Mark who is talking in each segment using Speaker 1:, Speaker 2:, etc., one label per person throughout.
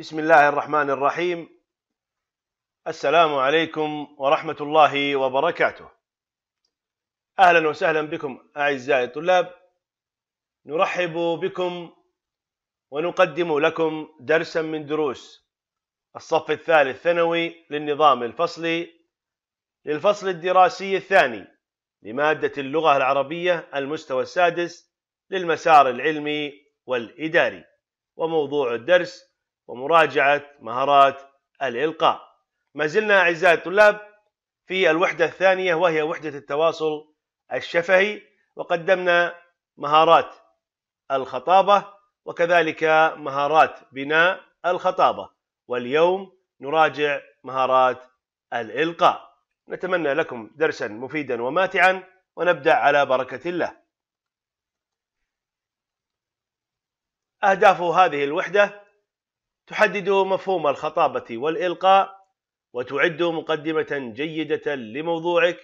Speaker 1: بسم الله الرحمن الرحيم السلام عليكم ورحمة الله وبركاته أهلا وسهلا بكم أعزائي الطلاب نرحب بكم ونقدم لكم درسا من دروس الصف الثالث ثانوي للنظام الفصلي للفصل الدراسي الثاني لمادة اللغة العربية المستوى السادس للمسار العلمي والإداري وموضوع الدرس ومراجعة مهارات الإلقاء ما زلنا أعزائي الطلاب في الوحدة الثانية وهي وحدة التواصل الشفهي وقدمنا مهارات الخطابة وكذلك مهارات بناء الخطابة واليوم نراجع مهارات الإلقاء نتمنى لكم درسا مفيدا وماتعا ونبدأ على بركة الله أهداف هذه الوحدة تحدد مفهوم الخطابة والإلقاء وتعد مقدمة جيدة لموضوعك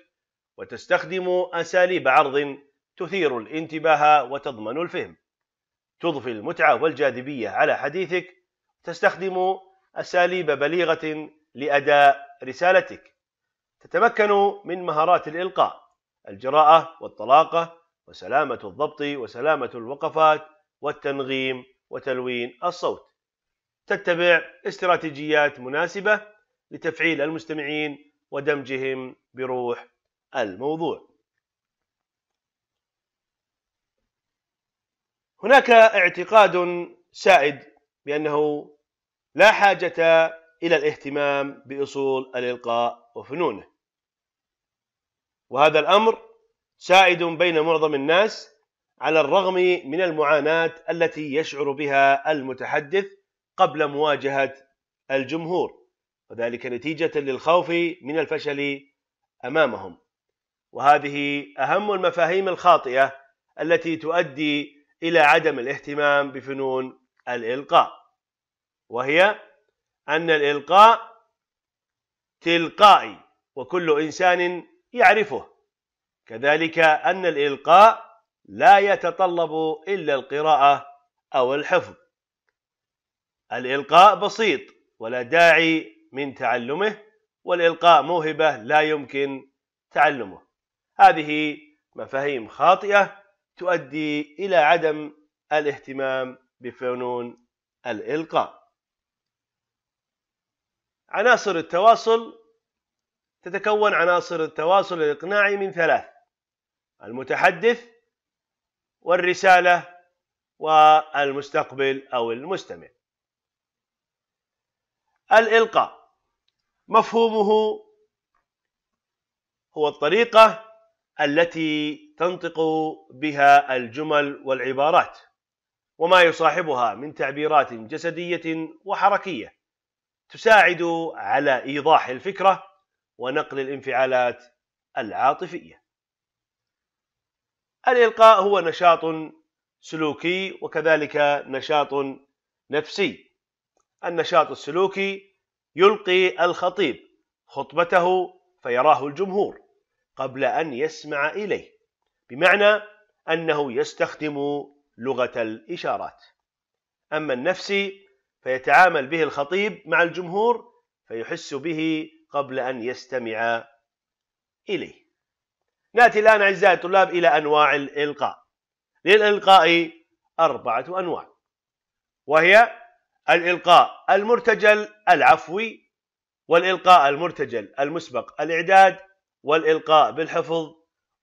Speaker 1: وتستخدم أساليب عرض تثير الانتباه وتضمن الفهم تضفي المتعة والجاذبية على حديثك تستخدم أساليب بليغة لأداء رسالتك تتمكن من مهارات الإلقاء الجراءة والطلاقة وسلامة الضبط وسلامة الوقفات والتنغيم وتلوين الصوت تتبع استراتيجيات مناسبة لتفعيل المستمعين ودمجهم بروح الموضوع. هناك اعتقاد سائد بأنه لا حاجة إلى الاهتمام بأصول الإلقاء وفنونه. وهذا الأمر سائد بين معظم الناس على الرغم من المعاناة التي يشعر بها المتحدث قبل مواجهة الجمهور وذلك نتيجة للخوف من الفشل أمامهم وهذه أهم المفاهيم الخاطئة التي تؤدي إلى عدم الاهتمام بفنون الإلقاء وهي أن الإلقاء تلقائي وكل إنسان يعرفه كذلك أن الإلقاء لا يتطلب إلا القراءة أو الحفظ الإلقاء بسيط ولا داعي من تعلمه والإلقاء موهبة لا يمكن تعلمه هذه مفاهيم خاطئة تؤدي إلى عدم الاهتمام بفنون الإلقاء عناصر التواصل تتكون عناصر التواصل الإقناعي من ثلاث المتحدث والرسالة والمستقبل أو المستمع الإلقاء مفهومه هو الطريقة التي تنطق بها الجمل والعبارات وما يصاحبها من تعبيرات جسدية وحركية تساعد على إيضاح الفكرة ونقل الانفعالات العاطفية الإلقاء هو نشاط سلوكي وكذلك نشاط نفسي النشاط السلوكي يلقي الخطيب خطبته فيراه الجمهور قبل ان يسمع اليه بمعنى انه يستخدم لغه الاشارات اما النفسي فيتعامل به الخطيب مع الجمهور فيحس به قبل ان يستمع اليه ناتي الان اعزائي الطلاب الى انواع الالقاء للالقاء اربعه انواع وهي الإلقاء المرتجل العفوي والإلقاء المرتجل المسبق الإعداد والإلقاء بالحفظ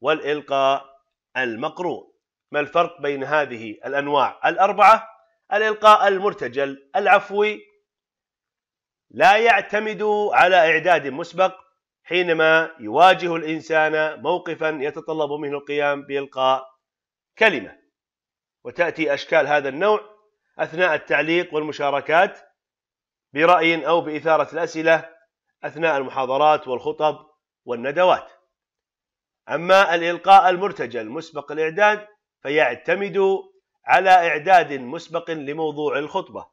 Speaker 1: والإلقاء المقروء ما الفرق بين هذه الأنواع الأربعة الإلقاء المرتجل العفوي لا يعتمد على إعداد مسبق حينما يواجه الإنسان موقفا يتطلب منه القيام بإلقاء كلمة وتأتي أشكال هذا النوع أثناء التعليق والمشاركات برأي أو بإثارة الأسئلة أثناء المحاضرات والخطب والندوات أما الإلقاء المرتجل مسبق الإعداد فيعتمد على إعداد مسبق لموضوع الخطبة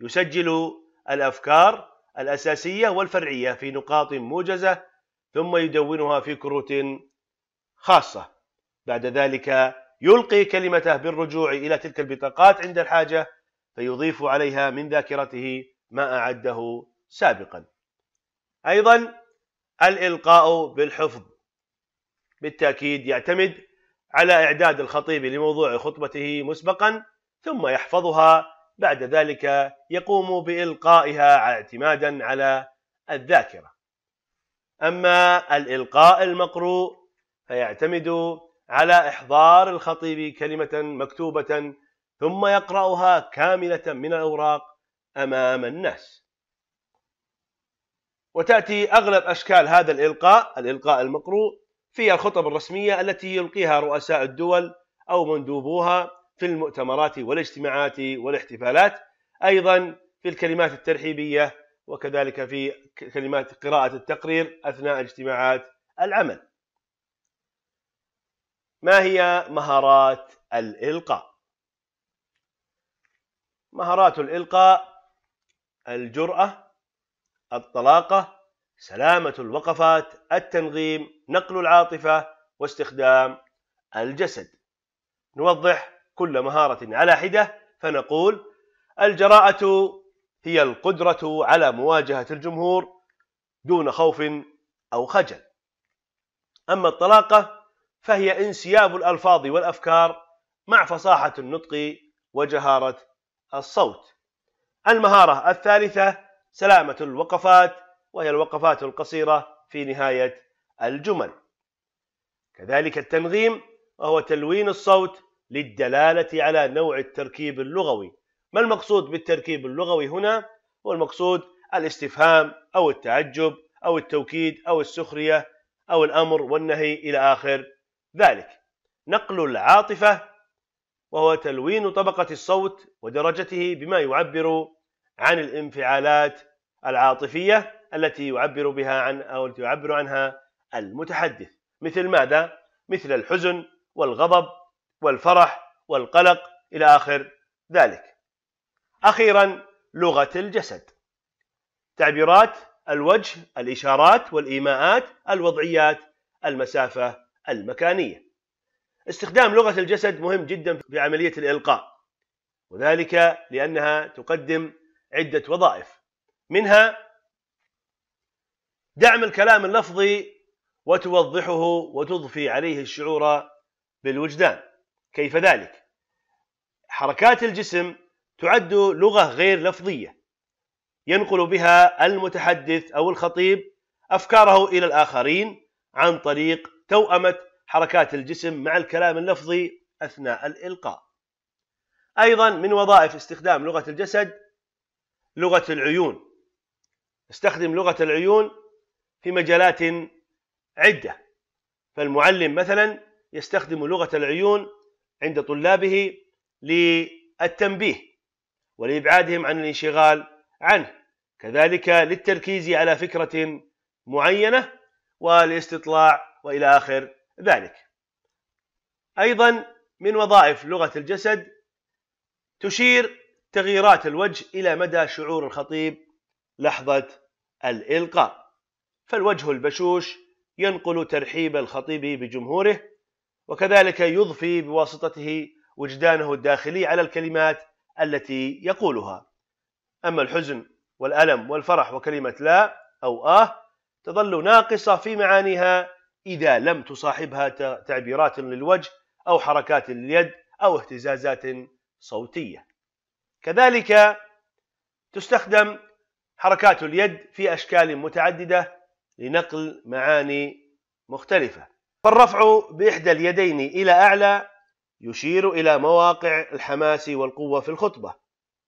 Speaker 1: يسجل الأفكار الأساسية والفرعية في نقاط موجزة ثم يدونها في كروت خاصة بعد ذلك يلقي كلمته بالرجوع الى تلك البطاقات عند الحاجه فيضيف عليها من ذاكرته ما اعده سابقا. ايضا الالقاء بالحفظ بالتاكيد يعتمد على اعداد الخطيب لموضوع خطبته مسبقا ثم يحفظها بعد ذلك يقوم بالقائها اعتمادا على الذاكره. اما الالقاء المقروء فيعتمد على إحضار الخطيب كلمة مكتوبة ثم يقرأها كاملة من الأوراق أمام الناس وتأتي أغلب أشكال هذا الإلقاء الإلقاء المقروء في الخطب الرسمية التي يلقيها رؤساء الدول أو مندوبوها في المؤتمرات والاجتماعات والاحتفالات أيضا في الكلمات الترحيبية وكذلك في كلمات قراءة التقرير أثناء اجتماعات العمل ما هي مهارات الإلقاء؟ مهارات الإلقاء الجرأة الطلاقة سلامة الوقفات التنغيم نقل العاطفة واستخدام الجسد نوضح كل مهارة على حدة فنقول الجراءة هي القدرة على مواجهة الجمهور دون خوف أو خجل أما الطلاقة فهي انسياب الألفاظ والأفكار مع فصاحة النطق وجهارة الصوت المهارة الثالثة سلامة الوقفات وهي الوقفات القصيرة في نهاية الجمل كذلك التنغيم وهو تلوين الصوت للدلالة على نوع التركيب اللغوي ما المقصود بالتركيب اللغوي هنا؟ هو المقصود الاستفهام أو التعجب أو التوكيد أو السخرية أو الأمر والنهي إلى آخر ذلك نقل العاطفة وهو تلوين طبقة الصوت ودرجته بما يعبر عن الانفعالات العاطفية التي يعبر بها عن أو التي يعبر عنها المتحدث مثل ماذا؟ مثل الحزن والغضب والفرح والقلق إلى آخر ذلك أخيرا لغة الجسد تعبيرات الوجه الإشارات والإيماءات الوضعيات المسافة المكانية استخدام لغة الجسد مهم جدا في عملية الإلقاء وذلك لأنها تقدم عدة وظائف منها دعم الكلام اللفظي وتوضحه وتضفي عليه الشعور بالوجدان كيف ذلك حركات الجسم تعد لغه غير لفظيه ينقل بها المتحدث او الخطيب افكاره الى الاخرين عن طريق توأمة حركات الجسم مع الكلام اللفظي أثناء الإلقاء أيضا من وظائف استخدام لغة الجسد لغة العيون استخدم لغة العيون في مجالات عدة فالمعلم مثلا يستخدم لغة العيون عند طلابه للتنبيه ولإبعادهم عن الانشغال عنه كذلك للتركيز على فكرة معينة والاستطلاع والى اخر ذلك. ايضا من وظائف لغه الجسد تشير تغييرات الوجه الى مدى شعور الخطيب لحظه الالقاء. فالوجه البشوش ينقل ترحيب الخطيب بجمهوره وكذلك يضفي بواسطته وجدانه الداخلي على الكلمات التي يقولها. اما الحزن والالم والفرح وكلمه لا او اه تظل ناقصه في معانيها إذا لم تصاحبها تعبيرات للوجه أو حركات لليد أو اهتزازات صوتية كذلك تستخدم حركات اليد في أشكال متعددة لنقل معاني مختلفة فالرفع بإحدى اليدين إلى أعلى يشير إلى مواقع الحماس والقوة في الخطبة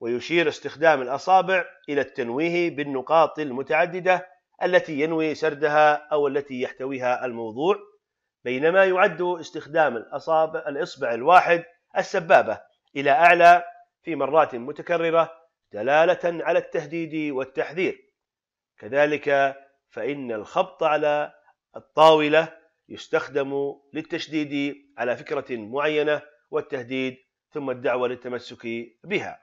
Speaker 1: ويشير استخدام الأصابع إلى التنويه بالنقاط المتعددة التي ينوي سردها أو التي يحتويها الموضوع بينما يعد استخدام الأصابع الإصبع الواحد السبابة إلى أعلى في مرات متكررة دلالة على التهديد والتحذير كذلك فإن الخبط على الطاولة يستخدم للتشديد على فكرة معينة والتهديد ثم الدعوة للتمسك بها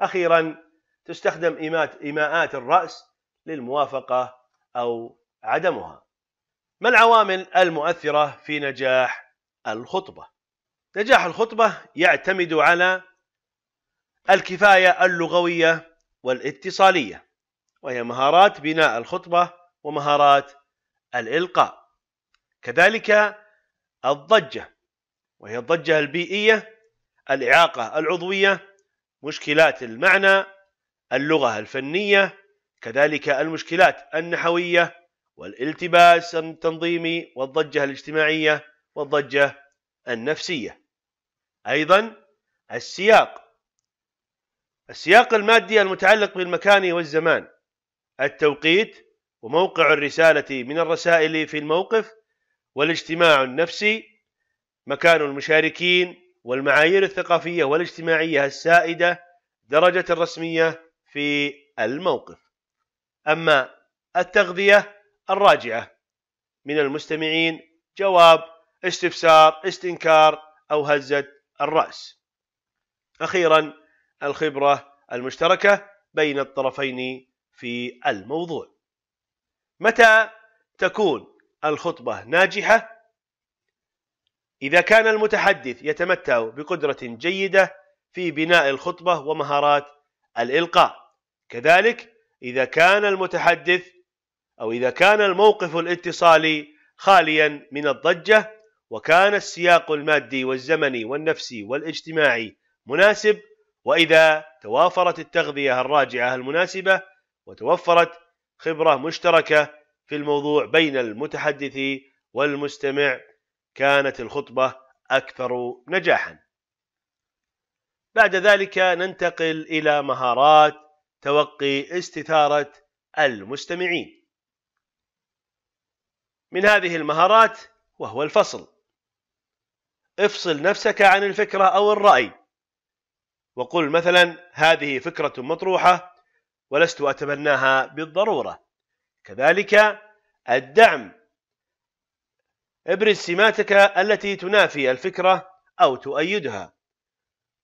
Speaker 1: أخيرا تستخدم إيماءات الرأس للموافقة او عدمها ما العوامل المؤثره في نجاح الخطبه نجاح الخطبه يعتمد على الكفايه اللغويه والاتصاليه وهي مهارات بناء الخطبه ومهارات الالقاء كذلك الضجه وهي الضجه البيئيه الاعاقه العضويه مشكلات المعنى اللغه الفنيه كذلك المشكلات النحوية والالتباس التنظيمي والضجة الاجتماعية والضجة النفسية أيضا السياق السياق المادي المتعلق بالمكان والزمان التوقيت وموقع الرسالة من الرسائل في الموقف والاجتماع النفسي مكان المشاركين والمعايير الثقافية والاجتماعية السائدة درجة الرسمية في الموقف أما التغذية الراجعة من المستمعين جواب استفسار استنكار أو هزة الرأس أخيرا الخبرة المشتركة بين الطرفين في الموضوع متى تكون الخطبة ناجحة إذا كان المتحدث يتمتع بقدرة جيدة في بناء الخطبة ومهارات الإلقاء كذلك إذا كان المتحدث أو إذا كان الموقف الاتصالي خاليا من الضجة وكان السياق المادي والزمني والنفسي والاجتماعي مناسب وإذا توافرت التغذية الراجعة المناسبة وتوفرت خبرة مشتركة في الموضوع بين المتحدث والمستمع كانت الخطبة أكثر نجاحا. بعد ذلك ننتقل إلى مهارات توقي استثارة المستمعين من هذه المهارات وهو الفصل افصل نفسك عن الفكرة أو الرأي وقل مثلا هذه فكرة مطروحة ولست أتبناها بالضرورة كذلك الدعم ابرز سماتك التي تنافي الفكرة أو تؤيدها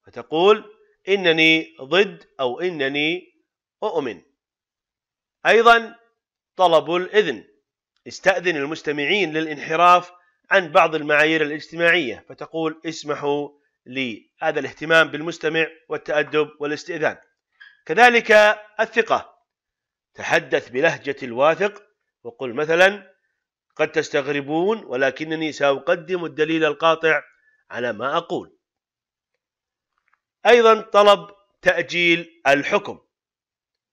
Speaker 1: فتقول إنني ضد أو إنني أؤمن أيضا طلب الإذن استأذن المستمعين للانحراف عن بعض المعايير الاجتماعية فتقول اسمحوا لي هذا الاهتمام بالمستمع والتأدب والاستئذان كذلك الثقة تحدث بلهجة الواثق وقل مثلا قد تستغربون ولكنني سأقدم الدليل القاطع على ما أقول أيضا طلب تأجيل الحكم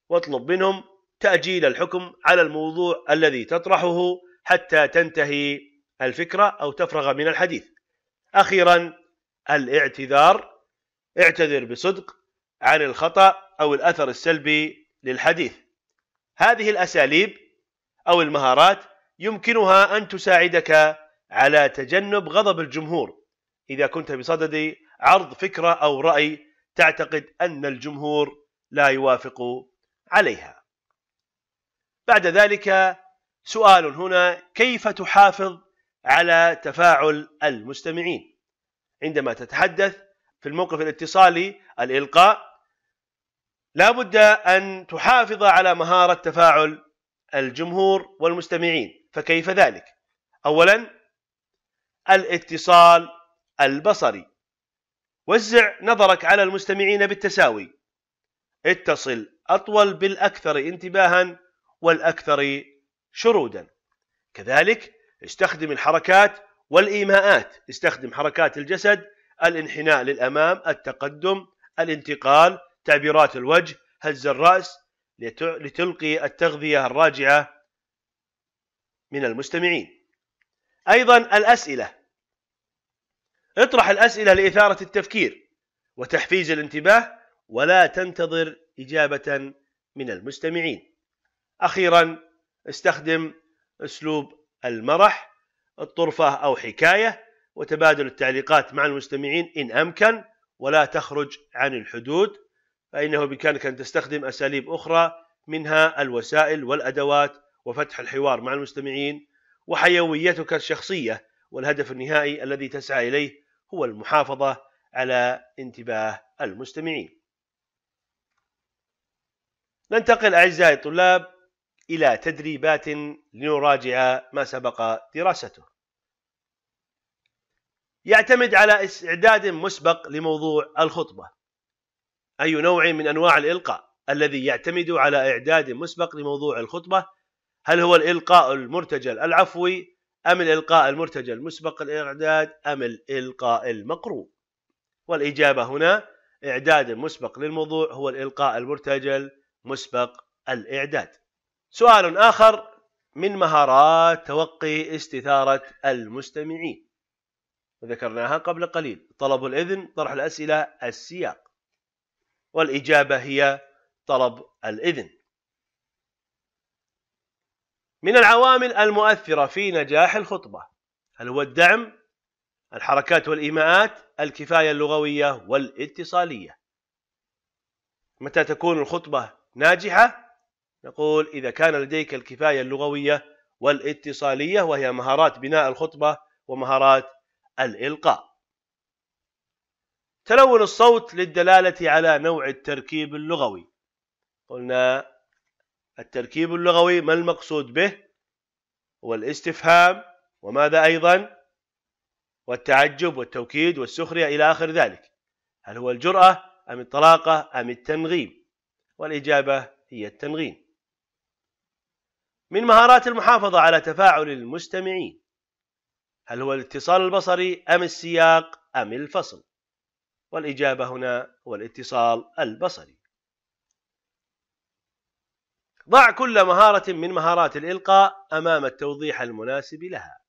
Speaker 1: واطلب منهم تأجيل الحكم على الموضوع الذي تطرحه حتى تنتهي الفكرة أو تفرغ من الحديث أخيرا الاعتذار اعتذر بصدق عن الخطأ أو الأثر السلبي للحديث هذه الأساليب أو المهارات يمكنها أن تساعدك على تجنب غضب الجمهور إذا كنت بصدد عرض فكرة أو رأي تعتقد أن الجمهور لا يوافق عليها بعد ذلك سؤال هنا كيف تحافظ على تفاعل المستمعين عندما تتحدث في الموقف الاتصالي الإلقاء لا بد أن تحافظ على مهارة تفاعل الجمهور والمستمعين فكيف ذلك؟ أولا الاتصال البصري وزع نظرك على المستمعين بالتساوي اتصل أطول بالأكثر انتباها والأكثر شرودا كذلك استخدم الحركات والإيماءات استخدم حركات الجسد الانحناء للأمام التقدم الانتقال تعبيرات الوجه هز الرأس لتلقي التغذية الراجعة من المستمعين أيضا الأسئلة اطرح الأسئلة لإثارة التفكير وتحفيز الانتباه ولا تنتظر إجابة من المستمعين أخيرا استخدم أسلوب المرح الطرفة أو حكاية وتبادل التعليقات مع المستمعين إن أمكن ولا تخرج عن الحدود فإنه بإمكانك أن تستخدم أساليب أخرى منها الوسائل والأدوات وفتح الحوار مع المستمعين وحيويتك الشخصية والهدف النهائي الذي تسعى إليه هو المحافظة على انتباه المستمعين ننتقل أعزائي الطلاب إلى تدريبات لنراجع ما سبق دراسته يعتمد على استعداد مسبق لموضوع الخطبة أي نوع من أنواع الإلقاء الذي يعتمد على إعداد مسبق لموضوع الخطبة هل هو الإلقاء المرتجل العفوي أم الإلقاء المرتجل مسبق الإعداد أم الإلقاء المقروء والإجابة هنا إعداد مسبق للموضوع هو الإلقاء المرتجل مسبق الإعداد سؤال آخر من مهارات توقي استثارة المستمعين ذكرناها قبل قليل طلب الإذن طرح الأسئلة السياق والإجابة هي طلب الإذن من العوامل المؤثرة في نجاح الخطبة هل هو الدعم الحركات والإيماءات الكفاية اللغوية والاتصالية متى تكون الخطبة ناجحة نقول إذا كان لديك الكفاية اللغوية والاتصالية وهي مهارات بناء الخطبة ومهارات الإلقاء تلون الصوت للدلالة على نوع التركيب اللغوي قلنا التركيب اللغوي ما المقصود به والاستفهام وماذا أيضا والتعجب والتوكيد والسخرية إلى آخر ذلك هل هو الجرأة أم الطلاقة أم التنغيم والإجابة هي التنغيم من مهارات المحافظة على تفاعل المستمعين هل هو الاتصال البصري أم السياق أم الفصل والإجابة هنا هو الاتصال البصري ضع كل مهارة من مهارات الإلقاء أمام التوضيح المناسب لها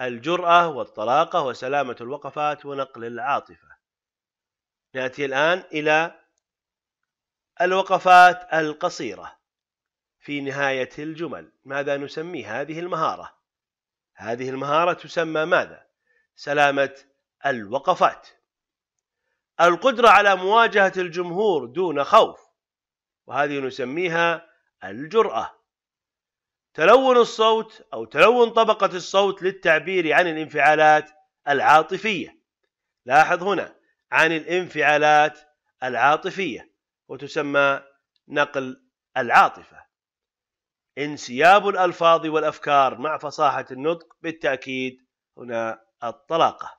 Speaker 1: الجرأة والطلاقة وسلامة الوقفات ونقل العاطفة نأتي الآن إلى الوقفات القصيرة في نهاية الجمل ماذا نسمي هذه المهارة؟ هذه المهارة تسمى ماذا؟ سلامة الوقفات القدرة على مواجهة الجمهور دون خوف وهذه نسميها الجرأة تلون الصوت أو تلون طبقة الصوت للتعبير عن الانفعالات العاطفية لاحظ هنا عن الانفعالات العاطفية وتسمى نقل العاطفة انسياب الألفاظ والأفكار مع فصاحة النطق بالتأكيد هنا الطلاقة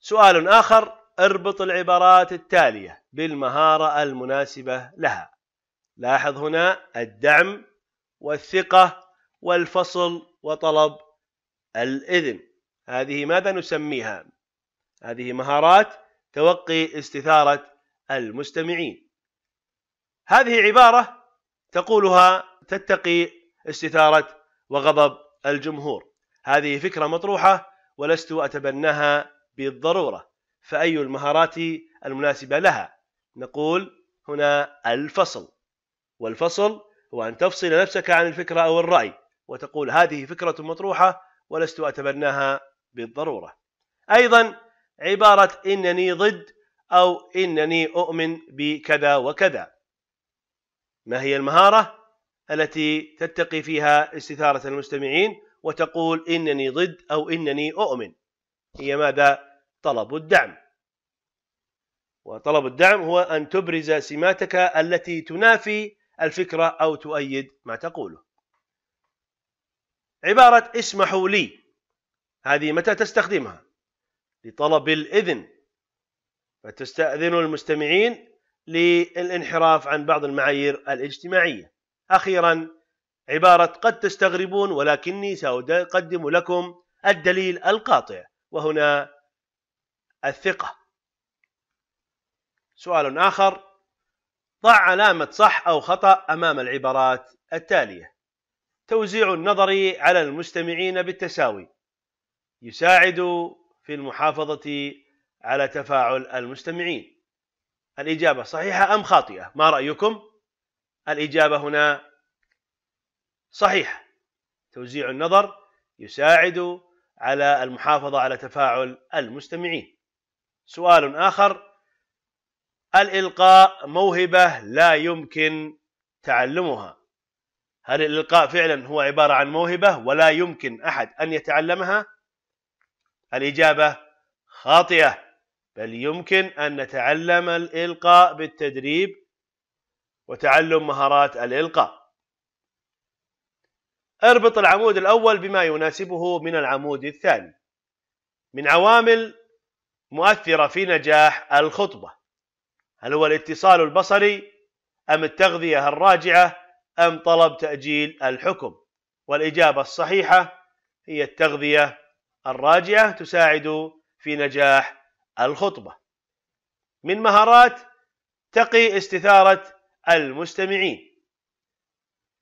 Speaker 1: سؤال آخر اربط العبارات التالية بالمهارة المناسبة لها لاحظ هنا الدعم والثقة والفصل وطلب الإذن هذه ماذا نسميها هذه مهارات توقي استثارة المستمعين هذه عبارة تقولها تتقي استثارة وغضب الجمهور هذه فكرة مطروحة ولست أتبناها بالضرورة فأي المهارات المناسبة لها نقول هنا الفصل والفصل هو أن تفصل نفسك عن الفكرة أو الرأي وتقول هذه فكرة مطروحة ولست أتبناها بالضرورة أيضا عبارة إنني ضد أو إنني أؤمن بكذا وكذا ما هي المهارة التي تتقي فيها استثارة المستمعين وتقول إنني ضد أو إنني أؤمن هي ماذا طلب الدعم وطلب الدعم هو أن تبرز سماتك التي تنافي الفكرة أو تؤيد ما تقوله عبارة اسمحوا لي هذه متى تستخدمها لطلب الإذن فتستأذن المستمعين للانحراف عن بعض المعايير الاجتماعية أخيرا عبارة قد تستغربون ولكني سأقدم لكم الدليل القاطع وهنا الثقة سؤال آخر ضع علامة صح أو خطأ أمام العبارات التالية توزيع النظر على المستمعين بالتساوي يساعد في المحافظة على تفاعل المستمعين الإجابة صحيحة أم خاطئة ما رأيكم الإجابة هنا صحيحة توزيع النظر يساعد على المحافظة على تفاعل المستمعين سؤال آخر الإلقاء موهبة لا يمكن تعلمها هل الإلقاء فعلا هو عبارة عن موهبة ولا يمكن أحد أن يتعلمها الإجابة خاطئة بل يمكن أن نتعلم الإلقاء بالتدريب وتعلم مهارات الإلقاء اربط العمود الأول بما يناسبه من العمود الثاني من عوامل مؤثرة في نجاح الخطبة هل هو الاتصال البصري أم التغذية الراجعة أم طلب تأجيل الحكم والإجابة الصحيحة هي التغذية الراجعة تساعد في نجاح الخطبة من مهارات تقي استثارة المستمعين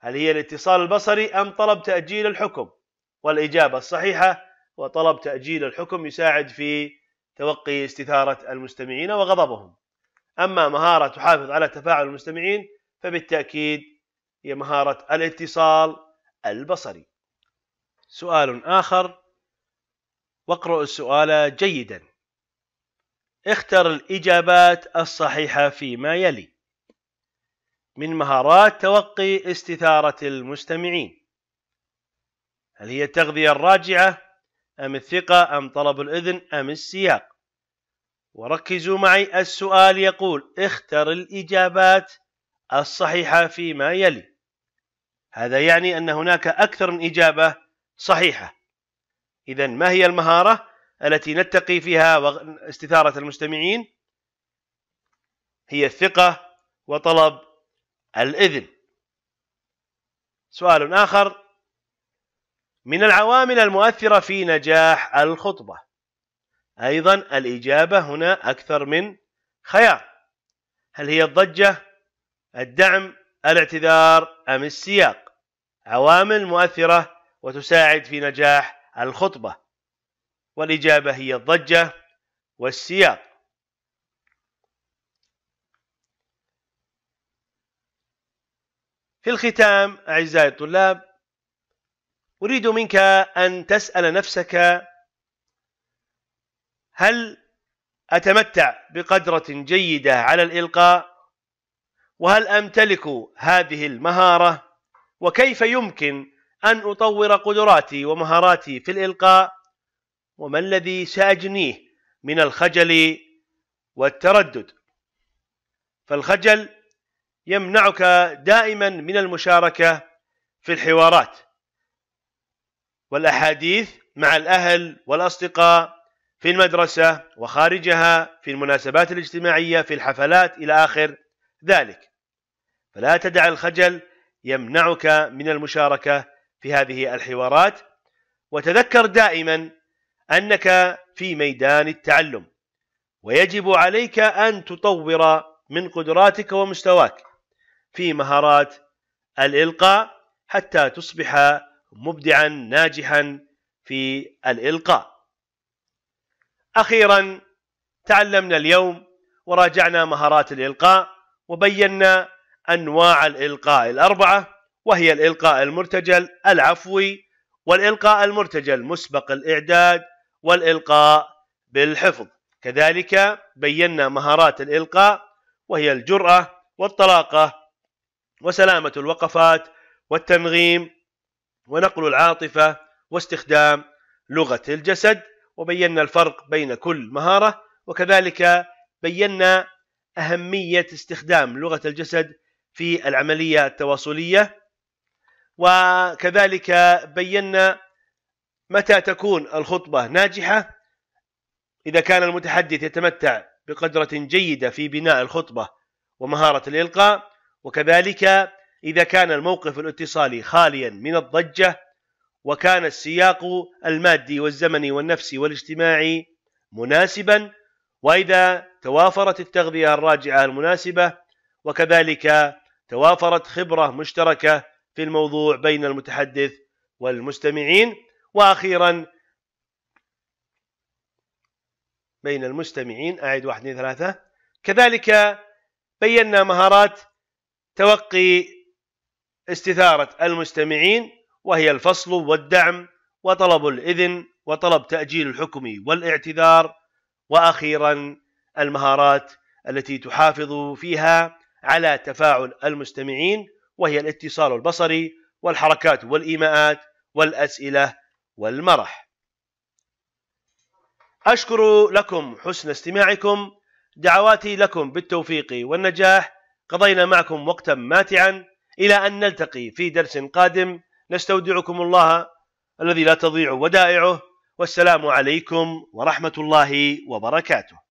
Speaker 1: هل هي الاتصال البصري أم طلب تأجيل الحكم والإجابة الصحيحة وطلب تأجيل الحكم يساعد في توقي استثارة المستمعين وغضبهم أما مهارة تحافظ على تفاعل المستمعين فبالتأكيد هي مهارة الاتصال البصري سؤال آخر واقرأ السؤال جيدا اختر الإجابات الصحيحة فيما يلي من مهارات توقي استثارة المستمعين هل هي التغذية الراجعة أم الثقة أم طلب الإذن أم السياق وركزوا معي السؤال يقول اختر الإجابات الصحيحة فيما يلي هذا يعني أن هناك أكثر من إجابة صحيحة إذا ما هي المهارة التي نتقي فيها استثارة المستمعين؟ هي الثقة وطلب الإذن. سؤال آخر من العوامل المؤثرة في نجاح الخطبة أيضا الإجابة هنا أكثر من خيار هل هي الضجة الدعم الاعتذار أم السياق عوامل مؤثرة وتساعد في نجاح الخطبة والإجابة هي الضجة والسياق في الختام أعزائي الطلاب أريد منك أن تسأل نفسك هل أتمتع بقدرة جيدة على الإلقاء وهل أمتلك هذه المهارة وكيف يمكن أن أطور قدراتي ومهاراتي في الإلقاء وما الذي سأجنيه من الخجل والتردد فالخجل يمنعك دائما من المشاركة في الحوارات والأحاديث مع الأهل والأصدقاء في المدرسة وخارجها في المناسبات الاجتماعية في الحفلات إلى آخر ذلك فلا تدع الخجل يمنعك من المشاركة في هذه الحوارات وتذكر دائما انك في ميدان التعلم ويجب عليك ان تطور من قدراتك ومستواك في مهارات الالقاء حتى تصبح مبدعا ناجحا في الالقاء. اخيرا تعلمنا اليوم وراجعنا مهارات الالقاء وبينا انواع الالقاء الاربعه وهي الإلقاء المرتجل العفوي والإلقاء المرتجل مسبق الإعداد والإلقاء بالحفظ كذلك بينا مهارات الإلقاء وهي الجرأة والطلاقة وسلامة الوقفات والتنغيم ونقل العاطفة واستخدام لغة الجسد وبينا الفرق بين كل مهارة وكذلك بينا أهمية استخدام لغة الجسد في العملية التواصلية وكذلك بينا متى تكون الخطبة ناجحة إذا كان المتحدث يتمتع بقدرة جيدة في بناء الخطبة ومهارة الإلقاء وكذلك إذا كان الموقف الاتصالي خاليا من الضجة وكان السياق المادي والزمني والنفسي والاجتماعي مناسبا وإذا توافرت التغذية الراجعة المناسبة وكذلك توافرت خبرة مشتركة في الموضوع بين المتحدث والمستمعين واخيرا بين المستمعين اعد واحد اثنين ثلاثه كذلك بينا مهارات توقي استثاره المستمعين وهي الفصل والدعم وطلب الاذن وطلب تاجيل الحكم والاعتذار واخيرا المهارات التي تحافظ فيها على تفاعل المستمعين وهي الاتصال البصري والحركات والإيماءات والأسئلة والمرح أشكر لكم حسن استماعكم دعواتي لكم بالتوفيق والنجاح قضينا معكم وقتا ماتعا إلى أن نلتقي في درس قادم نستودعكم الله الذي لا تضيع ودائعه والسلام عليكم ورحمة الله وبركاته